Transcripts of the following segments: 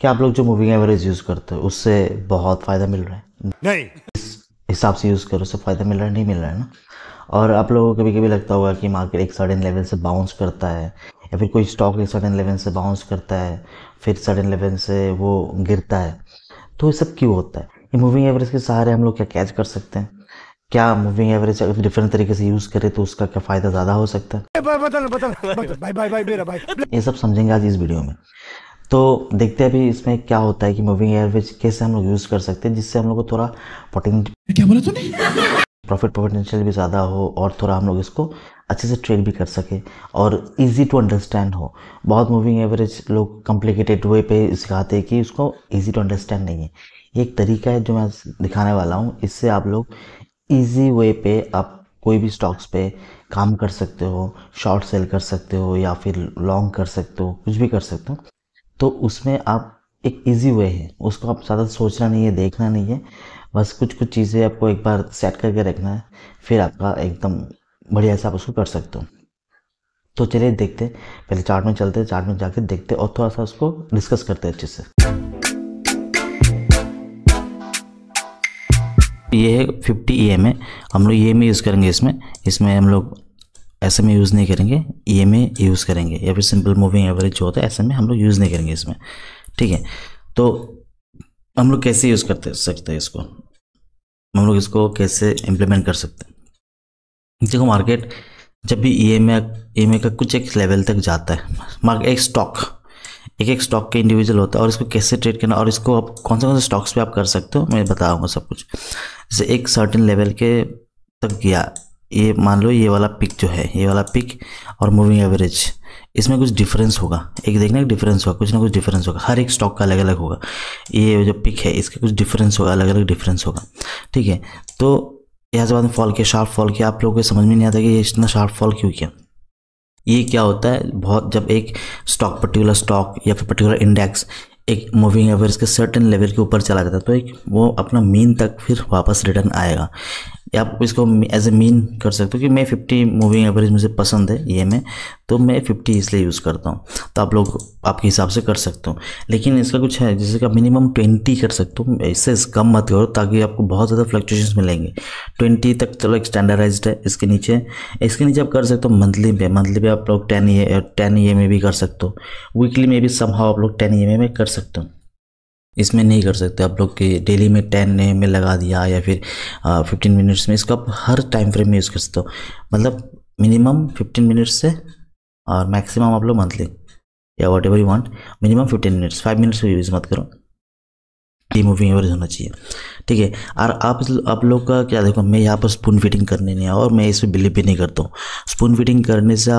कि आप लोग जो मूविंग एवरेज यूज़ करते हो उससे बहुत फ़ायदा मिल रहा है नहीं इस हिसाब से यूज़ करो उससे फ़ायदा मिल रहा है नहीं मिल रहा है ना और आप लोगों को कभी कभी लगता होगा कि मार्केट एक सडन लेवल से बाउंस करता है या फिर कोई स्टॉक एक सडन लेवल से बाउंस करता है फिर सडन लेवल से वो गिरता है तो ये सब क्यों होता है ये मूविंग एवरेज के सहारे हम लोग क्या कैच कर सकते हैं क्या मूविंग एवरेज अगर डिफरेंट तरीके से यूज करें तो उसका क्या फायदा ज्यादा हो सकता है ये सब समझेंगे आज इस वीडियो में तो देखते हैं अभी इसमें क्या होता है कि मूविंग एवरेज कैसे हम लोग यूज़ कर सकते हैं जिससे हम लोग को थोड़ा पोटेंशियल क्या बोला तूने प्रॉफिट पोटेंशियल भी ज़्यादा हो और थोड़ा हम लोग इसको अच्छे से ट्रेड भी कर सके और इजी टू अंडरस्टैंड हो बहुत मूविंग एवरेज लोग कॉम्प्लिकेटेड वे पे सिखाते हैं कि उसको इजी टू अंडरस्टैंड नहीं है ये एक तरीका है जो मैं दिखाने वाला हूँ इससे आप लोग इजी वे पे आप कोई भी स्टॉक्स पे काम कर सकते हो शॉर्ट सेल कर सकते हो या फिर लॉन्ग कर सकते हो कुछ भी कर सकते हो तो उसमें आप एक इजी वे है उसको आप ज़्यादा सोचना नहीं है देखना नहीं है बस कुछ कुछ चीज़ें आपको एक बार सेट करके रखना है फिर आपका एकदम बढ़िया से आप उसको कर सकते हो तो चलिए देखते हैं पहले चार्ट में चलते चार्ट में जाके देखते और थोड़ा सा उसको डिस्कस करते अच्छे से ये है फिफ्टी ई एम ए हम लोग ई एम यूज़ करेंगे इसमें इसमें हम लोग ऐसे में यूज़ नहीं करेंगे ई में यूज़ करेंगे या फिर सिंपल मूविंग एवरेज जो होता है ऐसे में हम लोग यूज़ नहीं करेंगे इसमें ठीक है तो हम लोग कैसे यूज़ करते सकते हैं इसको हम लोग इसको कैसे इम्प्लीमेंट कर सकते हैं देखो मार्केट जब भी ई एम ई का कुछ एक लेवल तक जाता है मार्क एक स्टॉक एक एक स्टॉक के इंडिविजुअल होता है और इसको कैसे ट्रेड करना और इसको आप कौन से कौन से स्टॉक्स पे आप कर सकते हो मैं बताऊंगा सब कुछ जैसे एक सर्टेन लेवल के तक गया ये मान लो ये वाला पिक जो है ये वाला पिक और मूविंग एवरेज इसमें कुछ डिफरेंस होगा एक देखना एक डिफरेंस होगा कुछ ना कुछ डिफरेंस होगा हर एक स्टॉक का अलग अलग होगा ये जो पिक है इसका कुछ डिफरेंस होगा अलग अलग डिफरेंस होगा ठीक है तो यहाँ से बाद में फॉल किया शार्प फॉल किया आप लोगों को समझ में नहीं आता कि ये इतना शार्प फॉल क्यों किया ये क्या होता है बहुत जब एक स्टॉक पर्टिकुलर स्टॉक या फिर पर्टिकुलर इंडेक्स एक मूविंग एवरेज के सर्टेन लेवल के ऊपर चला जाता है तो एक वो अपना मीन तक फिर वापस रिटर्न आएगा आप इसको एज ए मीन कर सकते हो कि मैं फिफ्टी मूविंग एवरेज मुझे पसंद है ये में तो मैं फिफ्टी इसलिए यूज़ करता हूँ तो आप लोग आपके हिसाब से कर सकते हो लेकिन इसका कुछ है जैसे कि आप मिनिमम ट्वेंटी कर सकते हो इससे कम मत करो ताकि आपको बहुत ज़्यादा फ्लक्चुएशन मिलेंगे ट्वेंटी तक चलो एक स्टैंडर्डाइज है इसके नीचे इसके नीचे आप कर सकते हो मंथली पे मंथली पे आप लोग टेन ई टेन ई में भी कर सकते हो वीकली में भी समहाउ आप लोग टेन ई में कर सकते हो इसमें नहीं कर सकते आप लोग के डेली में टेन में लगा दिया या फिर फिफ्टीन मिनट्स में इसको आप हर टाइम फ्रेम में यूज़ कर सकते हो मतलब मिनिमम फिफ्टीन मिनट्स से और मैक्सिमम आप लोग मंथली या whatever you want minimum fifteen minutes five minutes में यूज़ मत करो डी मूविंग एवरेज होना चाहिए ठीक है और आप आप लोग का क्या देखो मैं यहाँ पर स्पून फिटिंग करने नहीं आया और मैं इस पर बिलीव भी नहीं करता हूँ स्पून फिटिंग करने से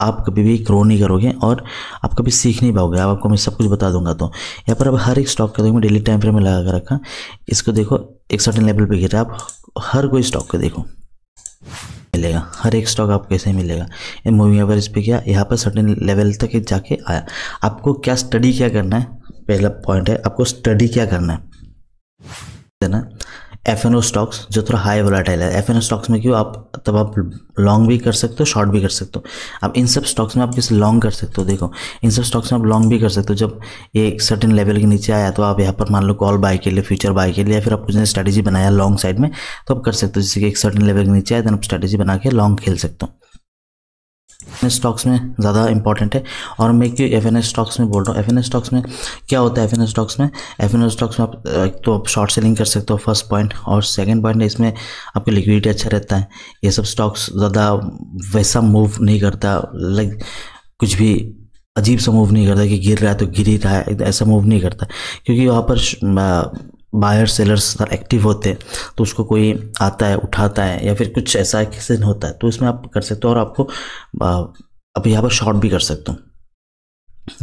आप कभी भी ग्रो नहीं करोगे और आप कभी सीख नहीं पाओगे आप आपको मैं सब कुछ बता दूंगा तो यहाँ पर अब हर एक स्टॉक का देखो मैं डेली टाइम फ्रेम में लगा कर रखा इसको देखो एक सर्टन लेवल पे गिरा आप हर कोई स्टॉक को देखो मिलेगा हर एक स्टॉक आपको ऐसे मिलेगा ये मूविंग एवरेज पे क्या यहाँ पर सर्टन लेवल तक जाके आया आपको क्या स्टडी क्या करना है पहला पॉइंट है आपको स्टडी क्या करना है ना एफ एन ओ स्टॉक्स जो थोड़ा हाई वोलाटाइल है एफ एन ओ स्टॉक्स में क्यों आप तब आप लॉन्ग भी कर सकते हो शॉर्ट भी कर सकते हो आप इन सब स्टॉक्स में आप किस लॉन्ग कर सकते हो देखो इन सब स्टॉक्स में आप लॉन्ग भी कर सकते हो जब ये एक सर्टेन लेवल के नीचे आया तो आप यहाँ पर मान लो कॉल बाय के लिए फ्यूचर बाय के लिए या फिर आप कुछ स्ट्रेटेजी बनाया लॉन्ग साइड में तो आप कर सकते हो जैसे कि एक सर्टन लेवल के नीचे आए दिन आप स्ट्रैटेजी बना के लॉन्ग खेल सकते हो स्टॉक्स में ज़्यादा इंपॉर्टेंट है और मैं क्यों एफ स्टॉक्स में बोल रहा हूँ एफ स्टॉक्स में क्या होता है एफ स्टॉक्स में एफ स्टॉक्स में आप तो आप शॉर्ट सेलिंग कर सकते हो फर्स्ट पॉइंट और सेकंड पॉइंट इसमें आपकी लिक्विडिटी अच्छा रहता है ये सब स्टॉक्स ज़्यादा वैसा मूव नहीं करता लाइक कुछ भी अजीब सा मूव नहीं करता कि गिर रहा है तो गिर ही रहा है ऐसा मूव नहीं करता क्योंकि वहाँ पर बायर सेलर्स एक्टिव होते हैं तो उसको कोई आता है उठाता है या फिर कुछ ऐसा एक्सीजन होता है तो इसमें आप कर सकते हो और आपको अब यहाँ पर शॉर्ट भी कर सकते हो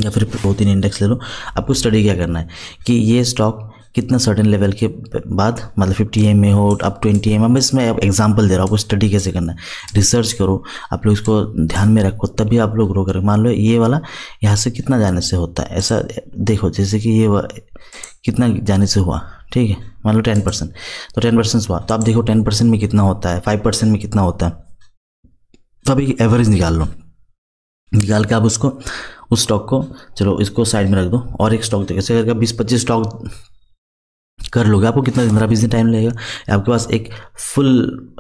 या फिर दो तीन इंडेक्स ले लो आपको स्टडी क्या करना है कि ये स्टॉक कितना सर्टेन लेवल के बाद मतलब फिफ्टी एम ए हो आप ट्वेंटी एम मैं इसमें एग्जाम्पल दे रहा हूँ आपको स्टडी कैसे करना है रिसर्च करो आप लोग इसको ध्यान में रखो तभी आप लोग ग्रो करो मान लो ये वाला यहाँ से कितना जाने से होता है ऐसा देखो जैसे कि ये कितना जाने से हुआ ठीक है मान लो टेन परसेंट तो टेन परसेंट हुआ तो आप देखो टेन परसेंट में कितना होता है फाइव परसेंट में कितना होता है तो अभी एक एवरेज निकाल लो निकाल के आप उसको उस स्टॉक को चलो इसको साइड में रख दो और एक स्टॉक देखो ऐसे करके बीस पच्चीस स्टॉक कर लोगे आपको कितना पंद्रह बीस दिन टाइम लगेगा आपके पास एक फुल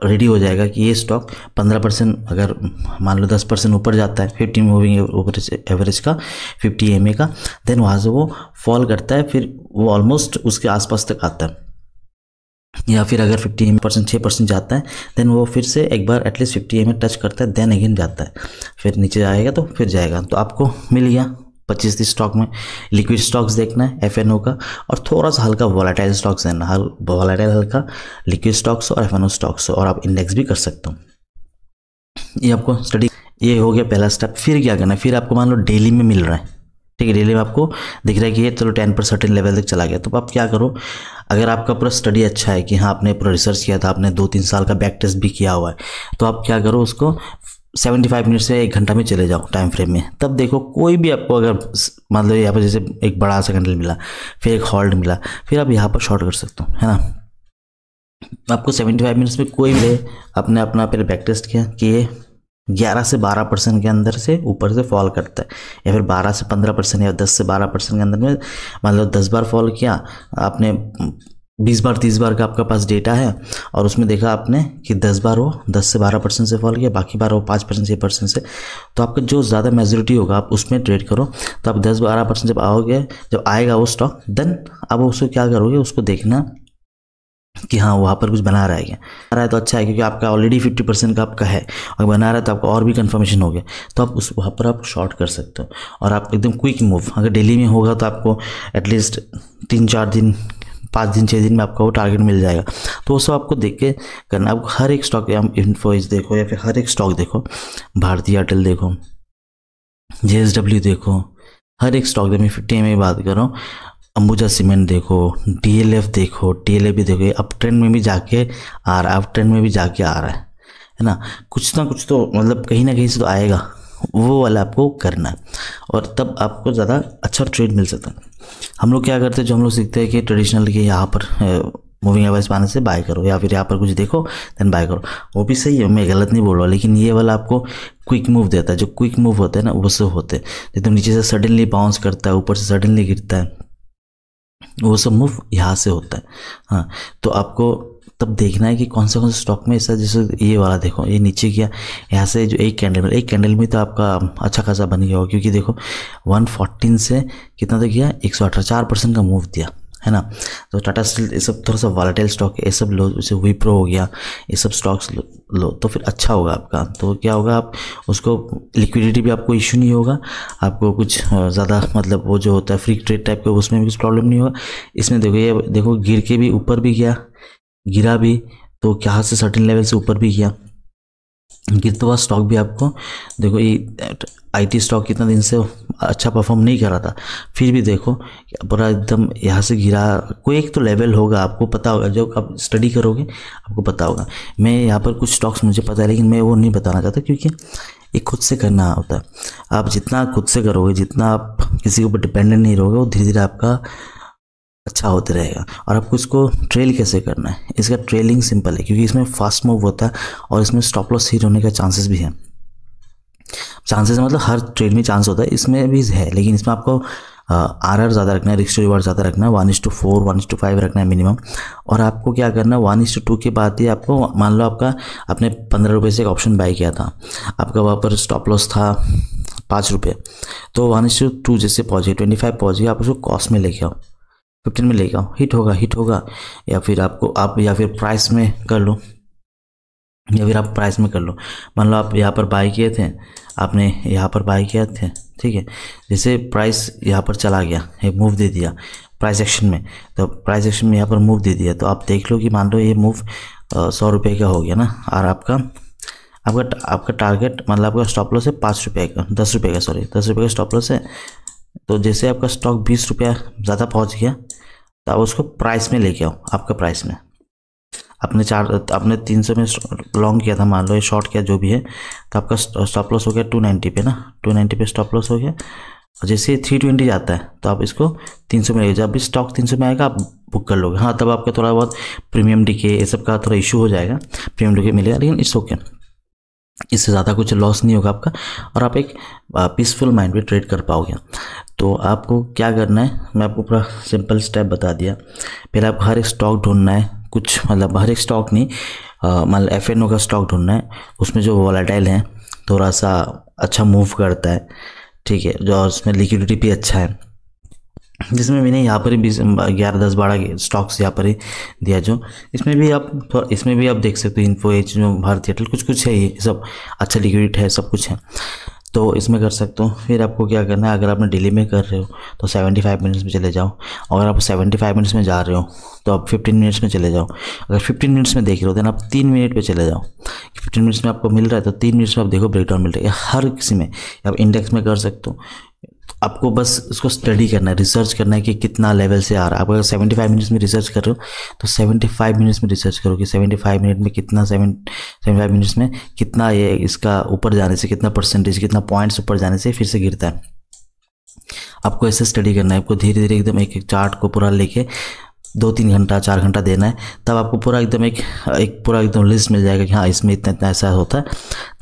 रेडी हो जाएगा कि ये स्टॉक पंद्रह परसेंट अगर मान लो दस परसेंट ऊपर जाता है फिफ्टी मूविंग एवरेज का फिफ्टी एम का देन वहाँ से वो फॉल करता है फिर वो ऑलमोस्ट उसके आसपास तक आता है या फिर अगर फिफ्टी एम परसेंट छः परसेंट जाता है देन वो फिर से एक बार एटलीस्ट फिफ्टी एम टच करता है देन अगेन जाता है फिर नीचे आएगा तो फिर जाएगा तो आपको मिल गया पच्चीस तीस स्टॉक में लिक्विड स्टॉक्स देखना है एफ एन ओ का और थोड़ा सा हल्का वॉलेटाइल स्टॉक्स देना हल वॉलेटाइल हल्का लिक्विड स्टॉक्स और एफ एन ओ स्टॉक्स और आप इंडेक्स भी कर सकते हो ये आपको स्टडी ये हो गया पहला स्टेप फिर क्या करना है फिर आपको मान लो डेली में मिल रहा है ठीक है डेली में आपको दिख रहा है कि ये चलो टेन पर सर्टेन लेवल तक चला गया तो आप क्या करो अगर आपका पूरा स्टडी अच्छा है कि हाँ आपने पूरा रिसर्च किया था आपने दो तीन साल का बैक टेस्ट भी किया हुआ है तो आप क्या करो उसको 75 मिनट से एक घंटा में चले जाओ टाइम फ्रेम में तब देखो कोई भी आपको अगर मान लो यहाँ पर जैसे एक बड़ा सा कैंडल मिला फिर एक हॉल्ट मिला फिर आप यहाँ पर शॉर्ट कर सकते हो है ना आपको 75 मिनट्स में कोई भी अपने आपने अपना पहले बैक टेस्ट किया कि ये 11 से 12 परसेंट के अंदर से ऊपर से फॉल करता है या फिर 12 से 15 परसेंट या 10 से 12 परसेंट के अंदर में मतलब 10 बार फॉल किया आपने 20 बार 30 बार का आपका पास डेटा है और उसमें देखा आपने कि 10 बार वो 10 से 12 परसेंट से फॉल किया बाकी बार वो 5 परसेंट छः परसेंट से तो आपका जो ज़्यादा मेजोरिटी होगा आप उसमें ट्रेड करो तो आप दस बारह परसेंट जब आओगे जब आएगा वो स्टॉक देन अब उसको क्या करोगे उसको देखना कि हाँ वहाँ पर कुछ बना रहा है क्या बना रहा है तो अच्छा है क्योंकि आपका ऑलरेडी फिफ्टी परसेंट का आपका है और बना रहा है तो आपका और भी कंफर्मेशन हो गया तो आप उस वहाँ पर आप शॉर्ट कर सकते हो और आप एकदम क्विक मूव अगर डेली में होगा तो आपको एटलीस्ट तीन चार दिन पाँच दिन छः दिन में आपका वो टारगेट मिल जाएगा तो वो सब आपको देख के करना आपको हर एक स्टॉक या इन्फोइज देखो या फिर हर एक स्टॉक देखो भारतीय एयरटेल देखो जे देखो हर एक स्टॉक मैं फिफ्टी में बात कर रहा हूँ अंबुजा सीमेंट देखो डीएलएफ देखो टीएलएफ भी देखो ये अप ट्रेंड में भी जाके आ रहा है अप ट्रेंड में भी जाके आ रहा है है ना कुछ ना कुछ तो मतलब कहीं ना कहीं से तो आएगा वो वाला आपको करना है और तब आपको ज़्यादा अच्छा ट्रेड मिल सकता है हम लोग क्या करते हैं जो हम लोग सीखते हैं कि ट्रेडिशनल के यहाँ पर मूविंग एवरेज पाने से बाय करो या फिर यहाँ पर कुछ देखो देन बाय करो वो भी सही है मैं गलत नहीं बोल रहा लेकिन ये वाला आपको क्विक मूव देता है जो क्विक मूव होता है ना वो सब होते हैं एकदम नीचे से सडनली बाउंस करता है ऊपर से सडनली गिरता है वो सब मूव यहाँ से होता है हाँ तो आपको तब देखना है कि कौन सा कौन सा स्टॉक में ऐसा जैसे ये वाला देखो ये नीचे किया यहाँ से जो एक कैंडल में एक कैंडल में तो आपका अच्छा खासा बन गया होगा क्योंकि देखो 114 से कितना तक तो गया अठारह चार परसेंट का मूव दिया है ना तो टाटा स्टील ये सब थोड़ा सा वालाटाइल स्टॉक ये सब लो जैसे विप्रो हो गया ये सब स्टॉक्स लो, लो तो फिर अच्छा होगा आपका तो क्या होगा आप उसको लिक्विडिटी भी आपको इशू नहीं होगा आपको कुछ ज़्यादा मतलब वो जो होता है फ्री ट्रेड टाइप का उसमें भी कुछ प्रॉब्लम नहीं होगा इसमें देखो ये देखो गिर के भी ऊपर भी गया गिरा भी तो क्या से सर्टिन लेवल से ऊपर भी गया गिरता हुआ स्टॉक भी आपको देखो ये आईटी स्टॉक कितना दिन से अच्छा परफॉर्म नहीं कर रहा था फिर भी देखो पूरा एकदम यहाँ से गिरा कोई एक तो लेवल होगा आपको पता होगा जब आप स्टडी करोगे आपको पता होगा मैं यहाँ पर कुछ स्टॉक्स मुझे पता है लेकिन मैं वो नहीं बताना चाहता क्योंकि ये खुद से करना होता है आप जितना खुद से करोगे जितना आप किसी के ऊपर डिपेंडेंट नहीं रहोगे वो धीरे धीरे आपका अच्छा होते रहेगा और आपको इसको ट्रेल कैसे करना है इसका ट्रेलिंग सिंपल है क्योंकि इसमें फास्ट मूव होता है और इसमें स्टॉप लॉस हिट होने का चांसेस भी है चांसेस मतलब हर ट्रेड में चांस होता है इसमें भी है लेकिन इसमें आपको आर आर ज़्यादा रखना है रिक्स रिवार्ड ज़्यादा रखना है one is to four one is to five रखना है मिनिमम और आपको क्या करना है वन इस टू टू के बाद ही आपको मान लो आपका आपने पंद्रह रुपये से एक ऑप्शन बाई किया था आपका वहाँ पर स्टॉप लॉस था पाँच रुपये तो वन इस टू टू जैसे पहुँचे ट्वेंटी फाइव पहुँचे आप उसको कॉस्ट में लेके आओ फिफ्टीन में लेगा हिट होगा हिट होगा या फिर आपको आप या फिर प्राइस में कर लो या फिर आप प्राइस में कर लो मान लो आप यहाँ पर बाई किए थे आपने यहाँ पर बाई किया थे ठीक है जैसे प्राइस यहाँ पर चला गया ये मूव दे दिया प्राइस एक्शन में तो प्राइस एक्शन में यहाँ पर मूव दे दिया तो आप देख लो कि मान लो ये मूव सौ रुपये का हो गया ना और आपका आपका आपका टारगेट मतलब आपका स्टॉप लॉस है पाँच रुपये का दस रुपये का सॉरी दस रुपये का स्टॉप लॉस है तो जैसे आपका स्टॉक बीस रुपया ज़्यादा पहुंच गया तो आप उसको प्राइस में लेके आओ आपका प्राइस में आपने चार आपने तीन सौ में लॉन्ग किया था मान लो ये शॉर्ट किया जो भी है तो आपका स्टॉप लॉस हो गया टू नाइन्टी पे ना टू नाइन्टी पे स्टॉप लॉस हो गया और जैसे थ्री ट्वेंटी जाता है तो आप इसको तीन सौ में ले जब भी स्टॉक तीन सौ में आएगा आप बुक कर लोगे हाँ तब आपका थोड़ा बहुत प्रीमियम डीके ये सब का थोड़ा इशू हो जाएगा प्रीमियम डीके मिलेगा लेकिन इट्स ओके इससे ज़्यादा कुछ लॉस नहीं होगा आपका और आप एक पीसफुल माइंड में ट्रेड कर पाओगे तो आपको क्या करना है मैं आपको पूरा सिंपल स्टेप बता दिया पहले आपको हर एक स्टॉक ढूंढना है कुछ मतलब हर एक स्टॉक नहीं मतलब एफ एन ओ का स्टॉक ढूंढना है उसमें जो वॉलाटाइल है थोड़ा सा अच्छा मूव करता है ठीक है जो उसमें लिक्विडिटी भी अच्छा है जिसमें मैंने यहाँ पर बीस ग्यारह दस बारह स्टॉक्स यहाँ पर दिया जो इसमें भी आप थोड़ा इसमें भी आप देख सकते हो इन्फो एच जो भारतीय एयरटेल कुछ कुछ है ये सब अच्छा लिक्विड है सब कुछ है तो इसमें कर सकते हो फिर आपको क्या करना है अगर आपने डेली में कर रहे हो तो 75 मिनट्स में चले जाओ अगर आप 75 मिनट्स में जा रहे हो तो आप 15 मिनट्स में चले जाओ अगर 15 मिनट्स में देख रहे हो देन आप तीन मिनट पे चले जाओ फिफ्टीन मिनट्स में आपको मिल रहा है तो तीन मिनट्स में आप देखो ब्रेकडाउन मिल रहा है हर किसी में आप इंडेक्स में कर सकते हो आपको बस उसको स्टडी करना है रिसर्च करना है कि कितना लेवल से आ रहा है आप अगर सेवेंटी फाइव मिनट्स में रिसर्च कर रहे हो तो सेवेंटी फाइव मिनट्स में रिसर्च करो कि सेवेंटी फाइव मिनट में कितना सेवन सेवेंटी फाइव मिनट्स में कितना ये इसका ऊपर जाने से कितना परसेंटेज कितना पॉइंट्स ऊपर जाने से फिर से गिरता है आपको ऐसे स्टडी करना है आपको धीरे धीरे एकदम एक एक चार्ट को पूरा लेके दो तीन घंटा चार घंटा देना है तब आपको पूरा एकदम एक एक पूरा एकदम लिस्ट मिल जाएगा कि हाँ इसमें इतना इतना ऐसा होता है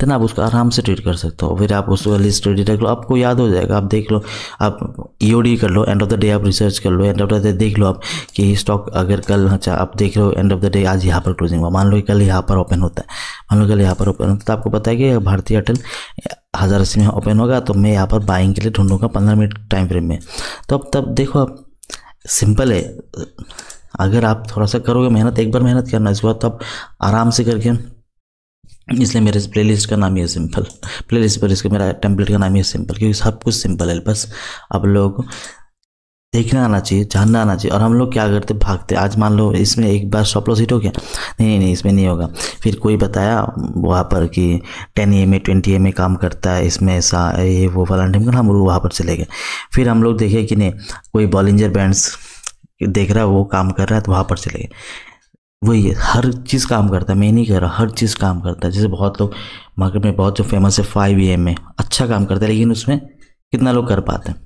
तो ना आप उसको आराम से ट्रीट कर सकते हो फिर आप उसको लिस्ट रेडी रख लो आपको याद हो जाएगा आप देख लो आप ई e कर लो एंड ऑफ द डे आप रिसर्च कर लो एंड ऑफ द डे देख लो आप कि स्टॉक अगर कल अच्छा आप देख लो एंड ऑफ द डे आज यहाँ पर क्लोजिंग हुआ मान लो कल यहाँ पर ओपन होता है मान लो कल यहाँ पर ओपन होता है तो आपको पता है कि भारतीय एयरटेल हज़ार अस्सी में ओपन होगा तो मैं यहाँ पर बाइंग के लिए ढूंढूंगा पंद्रह मिनट टाइम फ्रेम में तो अब तब देखो आप सिंपल है अगर आप थोड़ा सा करोगे मेहनत एक बार मेहनत करना इसके बाद तो आप आराम से करके इसलिए मेरे प्लेलिस्ट का नाम ही है सिंपल प्लेलिस्ट पर इसका मेरा टेम्पलेट का नाम ही है सिंपल क्योंकि सब कुछ सिंपल है बस आप लोगों देखना आना चाहिए जानना आना चाहिए और हम लोग क्या करते भागते आज मान लो इसमें एक बार शॉप लॉस हिट हो गया नहीं नहीं नहीं इसमें नहीं होगा फिर कोई बताया वहाँ पर कि ten E M A twenty M A काम करता है इसमें ऐसा ये वो फलान टीम का हम लोग वहाँ पर चले गए फिर हम लोग देखे कि नहीं कोई बॉलिंजर बैंड्स देख रहा है वो काम कर रहा है तो वहाँ पर चले गए वही है हर चीज़ काम करता है मैं नहीं कह रहा हर चीज़ काम करता है जैसे बहुत लोग मार्केट में बहुत जो फेमस है फाइव ई एम ए अच्छा काम करता है लेकिन उसमें कितना लोग कर पाते हैं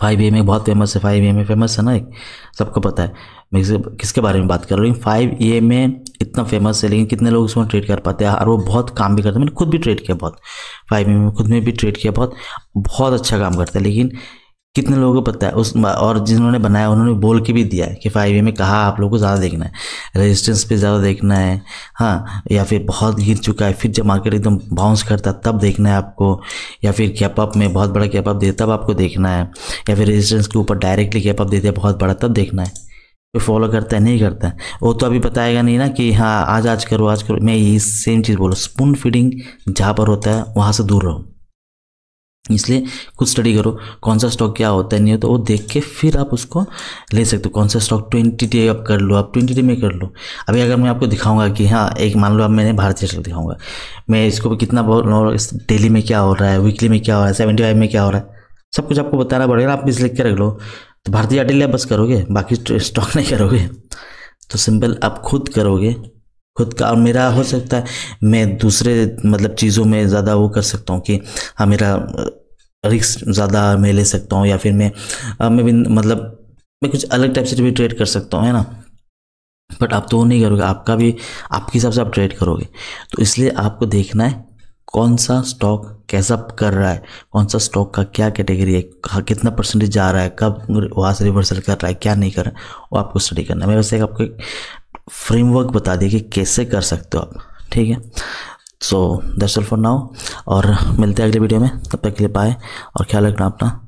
फाइव एम एक बहुत फेमस है फाइव एम ए फेमस है ना एक सबको पता है मैं किसके बारे में बात कर रहा हूँ फाइव ए में इतना फेमस है लेकिन कितने लोग उसमें ट्रेड कर पाते हैं और वो बहुत काम भी करते हैं मैंने खुद भी ट्रेड किया बहुत फाइव एम में खुद में भी ट्रेड किया बहुत बहुत अच्छा काम करता है लेकिन कितने लोगों को पता है उस और जिन्होंने बनाया उन्होंने बोल के भी दिया है कि फाइव में कहा आप लोगों को ज़्यादा देखना है रेजिस्टेंस पे ज़्यादा देखना है हाँ या फिर बहुत गिर चुका है फिर जब मार्केट एकदम बाउंस करता है तब देखना है आपको या फिर कैप अप में बहुत बड़ा कैप अप दे तब आपको देखना है या फिर रजिस्टेंस के ऊपर डायरेक्टली कैप अप देते हैं बहुत बड़ा तब देखना है कोई फॉलो करता है नहीं करता है वो तो अभी बताएगा नहीं ना कि हाँ आज आज करो आज करो मैं यही सेम चीज़ बोलूँ स्पून फीडिंग जहाँ पर होता है वहाँ से दूर रहूँ इसलिए कुछ स्टडी करो कौन सा स्टॉक क्या होता है नहीं होता वो देख के फिर आप उसको ले सकते हो कौन सा स्टॉक ट्वेंटी डे आप कर लो आप ट्वेंटी डे में कर लो अभी अगर मैं आपको दिखाऊंगा कि हाँ एक मान लो आप मैंने भारतीय स्टॉक दिखाऊंगा मैं इसको कितना डेली में क्या हो रहा है वीकली में क्या हो रहा है सेवेंटी फाइव में क्या हो रहा है सब कुछ आपको बताना पड़ेगा आप इस लिख के रख लो तो भारतीय डेली आप बस करोगे बाकी स्टॉक नहीं करोगे तो सिंपल आप खुद करोगे खुद का और मेरा हो सकता है मैं दूसरे मतलब चीज़ों में ज़्यादा वो कर सकता हूँ कि हाँ मेरा रिक्स ज़्यादा मैं ले सकता हूँ या फिर मैं मैं भी मतलब मैं कुछ अलग टाइप से भी ट्रेड कर सकता हूँ है ना बट आप तो वो नहीं करोगे आपका भी आपके हिसाब से आप ट्रेड करोगे तो इसलिए आपको देखना है कौन सा स्टॉक कैसा कर रहा है कौन सा स्टॉक का क्या कैटेगरी है कितना परसेंटेज जा रहा है कब वहाँ से रिवर्सल कर रहा है क्या नहीं कर रहा है वो आपको स्टडी करना है मैं वैसे आपको फ्रेमवर्क बता दिया कि कैसे कर सकते हो आप ठीक है सो दर्शल फॉर नाउ और मिलते हैं अगले वीडियो में तब तक के लिए बाय और ख्याल रखना अपना